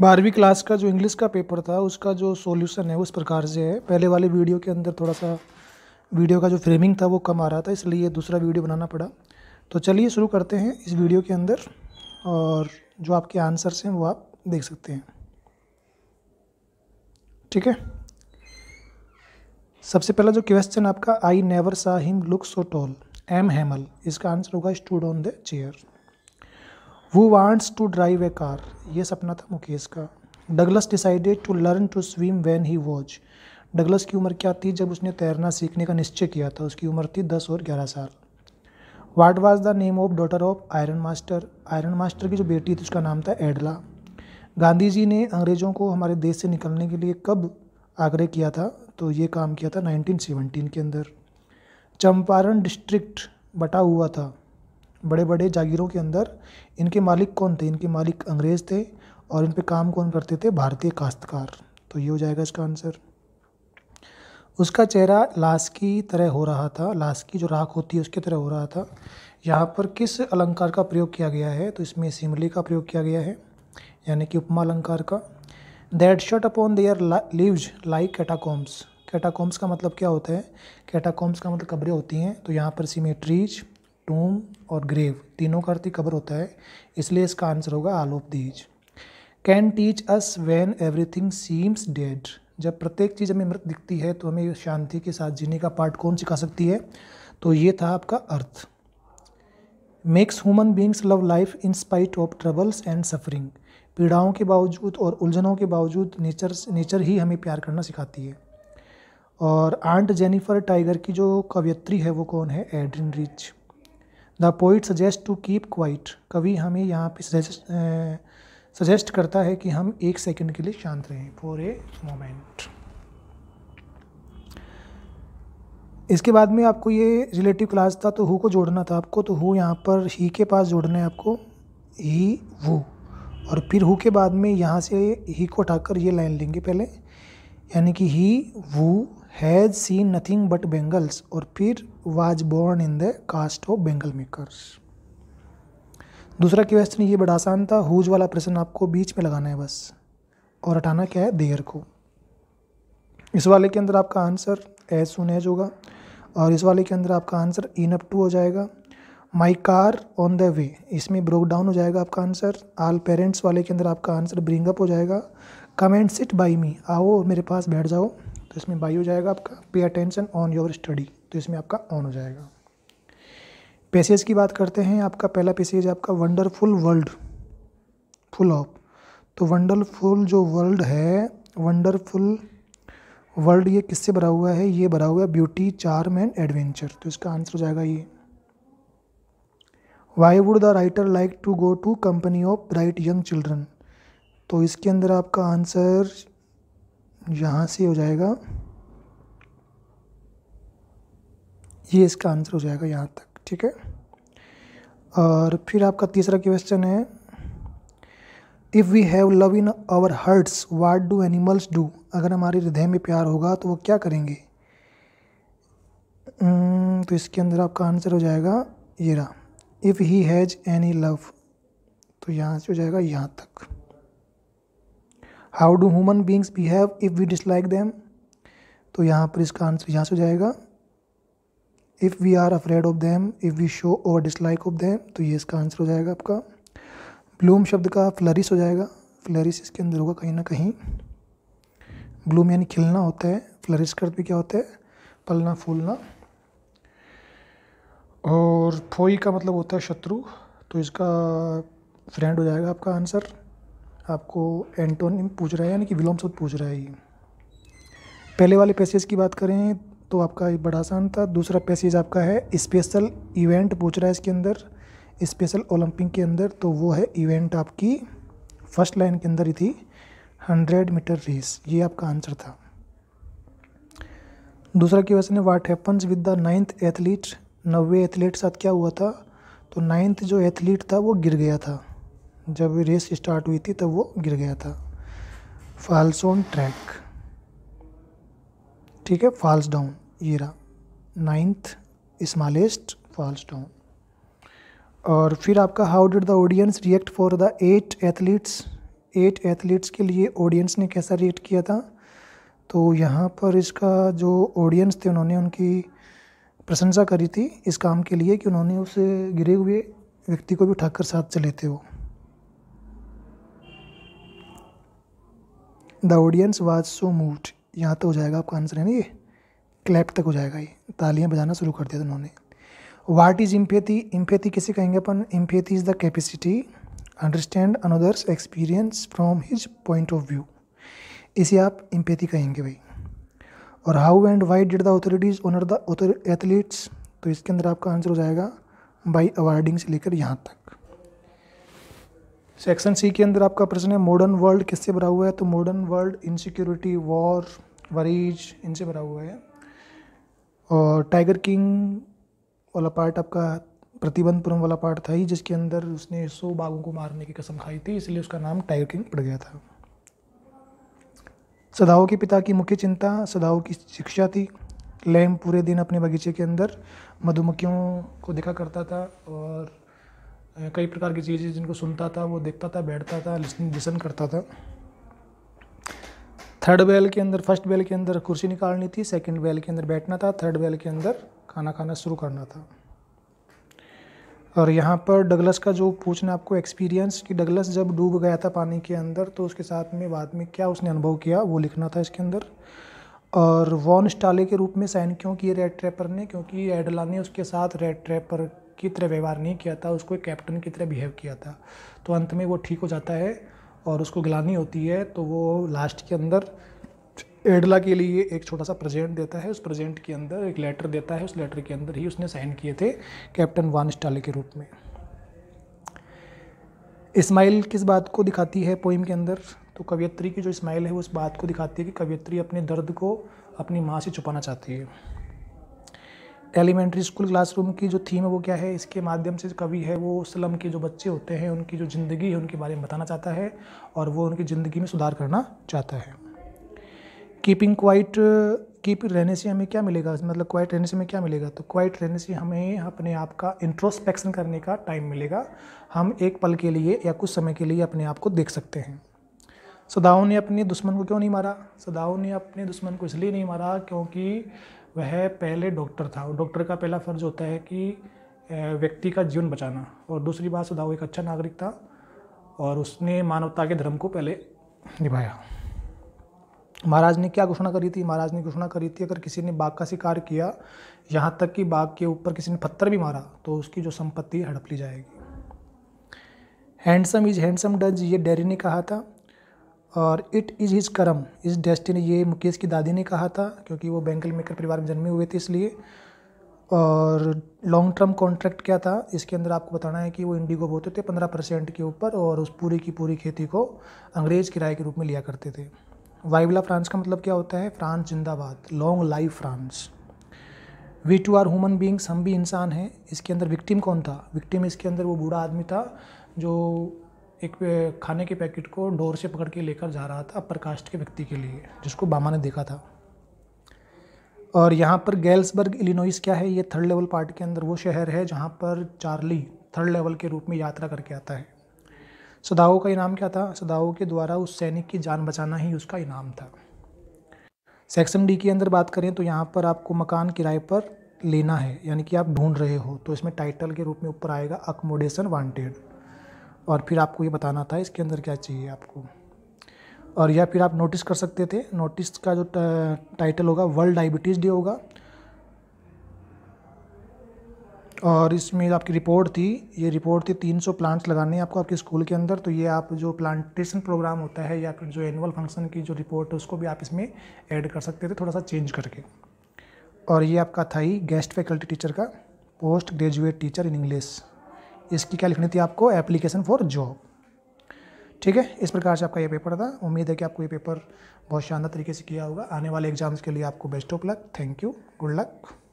बारहवीं क्लास का जो इंग्लिश का पेपर था उसका जो सॉल्यूशन है उस प्रकार से है पहले वाले वीडियो के अंदर थोड़ा सा वीडियो का जो फ्रेमिंग था वो कम आ रहा था इसलिए दूसरा वीडियो बनाना पड़ा तो चलिए शुरू करते हैं इस वीडियो के अंदर और जो आपके आंसर्स हैं वो आप देख सकते हैं ठीक है सबसे पहला जो क्वेश्चन आपका I never saw him look so tall M Hamel इसका आंसर होगा स्टूड ऑन द चेयर वो wants to drive a car ये सपना था मुकेश का Douglas decided to learn to swim when he watch Douglas की उम्र क्या थी जब उसने तैरना सीखने का निश्चय किया था उसकी उम्र थी दस और ग्यारह साल what was the name of daughter of iron master iron master की जो बेटी थी उसका नाम था एडला गांधी जी ने अंग्रेज़ों को हमारे देश से निकलने के लिए कब आग्रह किया था तो ये काम किया था 1917 के अंदर चंपारण डिस्ट्रिक्ट बटा हुआ था बड़े बड़े जागीरों के अंदर इनके मालिक कौन थे इनके मालिक अंग्रेज़ थे और इन पर काम कौन करते थे भारतीय काश्तकार तो ये हो जाएगा इसका आंसर उसका चेहरा लाश की तरह हो रहा था लाश की जो राख होती है उसकी तरह हो रहा था यहाँ पर किस अलंकार का प्रयोग किया गया है तो इसमें सिमली का प्रयोग किया गया है यानी कि उपमा अलंकार का that shirt upon their lives like catacombs catacombs का मतलब क्या होता है कैटाकॉम्स का मतलब कब्रें होती हैं तो यहाँ पर सीमेट्रीज टूम और ग्रेव तीनों का अर्थ ही कबर होता है इसलिए इसका आंसर होगा all of these can teach us when everything seems dead जब प्रत्येक चीज़ हमें मृत दिखती है तो हमें शांति के साथ जीने का पार्ट कौन सिखा सकती है तो ये था आपका earth makes human beings love life in spite of troubles and suffering पीड़ाओं के बावजूद और उलझनों के बावजूद नेचर नेचर ही हमें प्यार करना सिखाती है और आंट जेनिफर टाइगर की जो कवयत्री है वो कौन है Adrienne Rich the poet suggest to keep quiet कवि हमें यहाँ पे सजेस्ट करता है कि हम एक सेकंड के लिए शांत रहें फॉर ए मोमेंट इसके बाद में आपको ये रिलेटिव क्लास था तो हु को जोड़ना था आपको तो हु यहाँ पर ही के पास जोड़ना है आपको ही वो और फिर हु के बाद में यहाँ से ही को उठाकर ये लाइन लेंगे पहले यानी कि ही वो has seen nothing but bangles और फिर was born in the caste of bangle makers दूसरा क्वेश्चन ये बड़ा आसान था हुज वाला प्रश्न आपको बीच में लगाना है बस और हटाना क्या है देयर को इस वाले के अंदर आपका आंसर एज सुन एज होगा और इस वाले के अंदर आपका आंसर इन अप टू हो जाएगा my car on the way इसमें ब्रोक डाउन हो जाएगा आपका आंसर आल पेरेंट्स वाले के अंदर आपका आंसर ब्रिंग अप हो जाएगा कमेंट सिट बाई मी आओ मेरे पास बैठ जाओ तो इसमें बाई हो जाएगा आपका pay attention on your study तो इसमें आपका ऑन हो जाएगा पेसेज की बात करते हैं आपका पहला पेसेज आपका वंडरफुल वर्ल्ड फुल ऑफ तो वंडरफुल जो वर्ल्ड है वंडरफुल वर्ल्ड ये किससे भरा हुआ है ये भरा हुआ है ब्यूटी चार मैन एडवेंचर तो इसका आंसर हो जाएगा ये why would the writer like to go to company of bright young children तो इसके अंदर आपका आंसर यहाँ से हो जाएगा ये इसका आंसर हो जाएगा यहाँ तक ठीक है और फिर आपका तीसरा क्वेश्चन है if we have love in our hearts what do animals do अगर हमारे हृदय में प्यार होगा तो वो क्या करेंगे तो इसके अंदर आपका आंसर हो जाएगा ये रहा if he has any love तो यहाँ से हो जाएगा यहाँ तक how do human beings behave if we dislike them तो यहाँ पर इसका आंसर यहाँ से हो जाएगा if we are afraid of them if we show our dislike of them तो ये इसका आंसर हो जाएगा आपका ब्लूम शब्द का फ्लरिस हो जाएगा फ्लरिस इसके अंदर होगा कहीं ना कहीं ब्लूम यानी खिलना होता है फ्लरिस का भी क्या होता है पलना फूलना और फोई का मतलब होता है शत्रु तो इसका फ्रेंड हो जाएगा आपका आंसर आपको एंटोनिम पूछ रहा है यानी कि विलोम शब्द पूछ रहा है ये पहले वाले पैसेज की बात करें तो आपका ये बड़ा आसान था दूसरा पैसेज आपका है स्पेशल इवेंट पूछ रहा है इसके अंदर स्पेशल ओलंपिक के अंदर तो वो है इवेंट आपकी फर्स्ट लाइन के अंदर ही थी हंड्रेड मीटर रेस ये आपका आंसर था दूसरा क्वेश्चन है what happens with the ninth athlete नब्बे एथलीट साथ क्या हुआ था तो नाइन्थ जो एथलीट था वो गिर गया था जब रेस स्टार्ट हुई थी तब वो गिर गया था फॉल्स ऑन ट्रैक ठीक है फॉल्स डाउन ये रहा नाइन्थ स्मॉलेस्ट फॉल्स डाउन और फिर आपका how did the audience react for the eight athletes eight athletes के लिए ऑडियंस ने कैसा रिएक्ट किया था तो यहाँ पर इसका जो ऑडियंस थे उन्होंने उनकी प्रशंसा करी थी इस काम के लिए कि उन्होंने उस गिरे हुए व्यक्ति को भी उठाकर साथ चले थे वो the audience was so moved यहाँ तक हो जाएगा आपका आंसर है ना ये क्लैप तक हो जाएगा ये तालियाँ बजाना शुरू कर दिया था उन्होंने वाट इज़ इम्फेथी इम्फेथी किसे कहेंगे अपन empathy is the capacity understand another's experience from his point of view इसे आप इम्फेथी कहेंगे भाई और how and why did the authorities honour the athletes तो इसके अंदर आपका आंसर हो जाएगा बाई अवार्डिंग से लेकर यहाँ तक सेक्शन सी के अंदर आपका प्रश्न है मॉडर्न वर्ल्ड किससे भरा हुआ है तो modern world insecurity war worries इनसे भरा हुआ है और टाइगर किंग वाला पार्ट आपका प्रतिबंधपुरम वाला पार्ट था ही जिसके अंदर उसने सौ बाघों को मारने की कसम खाई थी इसलिए उसका नाम टाइगर किंग पड़ गया था सदाओं के पिता की मुख्य चिंता सदाओं की शिक्षा थी लैम पूरे दिन अपने बगीचे के अंदर मधुमक्खियों को देखा करता था और कई प्रकार की चीज़ें जिनको सुनता था वो देखता था बैठता था लिसन लिसन करता था थर्ड बैल के अंदर फर्स्ट बैल के अंदर कुर्सी निकालनी थी सेकंड बैल के अंदर बैठना था थर्ड बैल के अंदर खाना खाना शुरू करना था और यहाँ पर डगलस का जो पूछना आपको एक्सपीरियंस कि डगलस जब डूब गया था पानी के अंदर तो उसके साथ में बाद में क्या उसने अनुभव किया वो लिखना था इसके अंदर और वॉन स्टाले के रूप में साइन क्यों किए रेड ट्रैपर ने क्योंकि एडला ने उसके साथ रेड ट्रैपर की तरह व्यवहार नहीं किया था उसको एक कैप्टन की तरह बिहेव किया था तो अंत में वो ठीक हो जाता है और उसको गिलानी होती है तो वो लास्ट के अंदर एडला के लिए एक छोटा सा प्रेजेंट देता है उस प्रेजेंट के अंदर एक लेटर देता है उस लेटर के अंदर ही उसने साइन किए थे कैप्टन वान स्टाले के रूप में इस्माइल किस बात को दिखाती है पोइम के अंदर तो कवियत्री की जो इस्माइल है वो इस बात को दिखाती है कि कवियत्री अपने दर्द को अपनी माँ से छुपाना चाहती है एलिमेंट्री स्कूल क्लासरूम की जो थीम है वो क्या है इसके माध्यम से कवि है वो स्लम के जो बच्चे होते हैं उनकी जो ज़िंदगी है उनके बारे में बताना चाहता है और वो उनकी ज़िंदगी में सुधार करना चाहता है कीपिंग क्वाइट कीप रहने से हमें क्या मिलेगा मतलब क्वाइट रहने से हमें क्या मिलेगा तो क्वाइट रहने से हमें अपने आप का इंट्रोस्पेक्शन करने का टाइम मिलेगा हम एक पल के लिए या कुछ समय के लिए अपने आप को देख सकते हैं सदाओं ने अपने दुश्मन को क्यों नहीं मारा सदाओं ने अपने दुश्मन को इसलिए नहीं मारा क्योंकि वह पहले डॉक्टर था और डॉक्टर का पहला फ़र्ज़ होता है कि व्यक्ति का जीवन बचाना और दूसरी बात सुधाओ एक अच्छा नागरिक था और उसने मानवता के धर्म को पहले निभाया महाराज ने क्या घोषणा करी थी महाराज ने घोषणा करी थी अगर किसी ने बाघ का शिकार किया यहाँ तक कि बाघ के ऊपर किसी ने पत्थर भी मारा तो उसकी जो संपत्ति हड़प ली जाएगी हैंडसम इज हैंडसम डज ये डेरी ने कहा था और इट इज़ हिज करम इस डेस्टिनी ये मुकेश की दादी ने कहा था क्योंकि वो बैंकल मेकर परिवार में जन्मे हुए थे इसलिए और लॉन्ग टर्म कॉन्ट्रैक्ट क्या था इसके अंदर आपको बताना है कि वो इंडिगो बोते थे पंद्रह परसेंट के ऊपर और उस पूरी की पूरी खेती को अंग्रेज़ किराए के रूप में लिया करते थे वाइवला फ्रांस का मतलब क्या होता है फ्रांस जिंदाबाद long life France we too are human beings हम भी इंसान हैं इसके अंदर विक्टिम कौन था विक्टिम इसके अंदर वो बूढ़ा आदमी था जो एक खाने के पैकेट को डोर से पकड़ के लेकर जा रहा था अपर कास्ट के व्यक्ति के लिए जिसको बामा ने देखा था और यहाँ पर गैल्सबर्ग इलिनोइस क्या है ये थर्ड लेवल पार्ट के अंदर वो शहर है जहाँ पर चार्ली थर्ड लेवल के रूप में यात्रा करके आता है सदाओं का इनाम क्या था सदाओं के द्वारा उस सैनिक की जान बचाना ही उसका इनाम था सेक्शन डी के अंदर बात करें तो यहाँ पर आपको मकान किराए पर लेना है यानी कि आप ढूंढ रहे हो तो इसमें टाइटल के रूप में ऊपर आएगा अकोमोडेशन वांटेड और फिर आपको ये बताना था इसके अंदर क्या चाहिए आपको और या फिर आप नोटिस कर सकते थे नोटिस का जो टाइटल होगा वर्ल्ड डायबिटीज़ डे होगा और इसमें आपकी रिपोर्ट थी ये रिपोर्ट थी 300 प्लांट्स लगाने आपको आपके स्कूल के अंदर तो ये आप जो प्लांटेशन प्रोग्राम होता है या फिर जो एनुअल फंक्शन की जो रिपोर्ट है उसको भी आप इसमें ऐड कर सकते थे थोड़ा सा चेंज करके और ये आपका था ही गेस्ट फैकल्टी टीचर का post graduate teacher in English इसकी क्या लिखनी थी आपको एप्लीकेशन फॉर जॉब ठीक है इस प्रकार से आपका ये पेपर था उम्मीद है कि आपको ये पेपर बहुत शानदार तरीके से किया होगा आने वाले एग्जाम्स के लिए आपको best of luck thank you good luck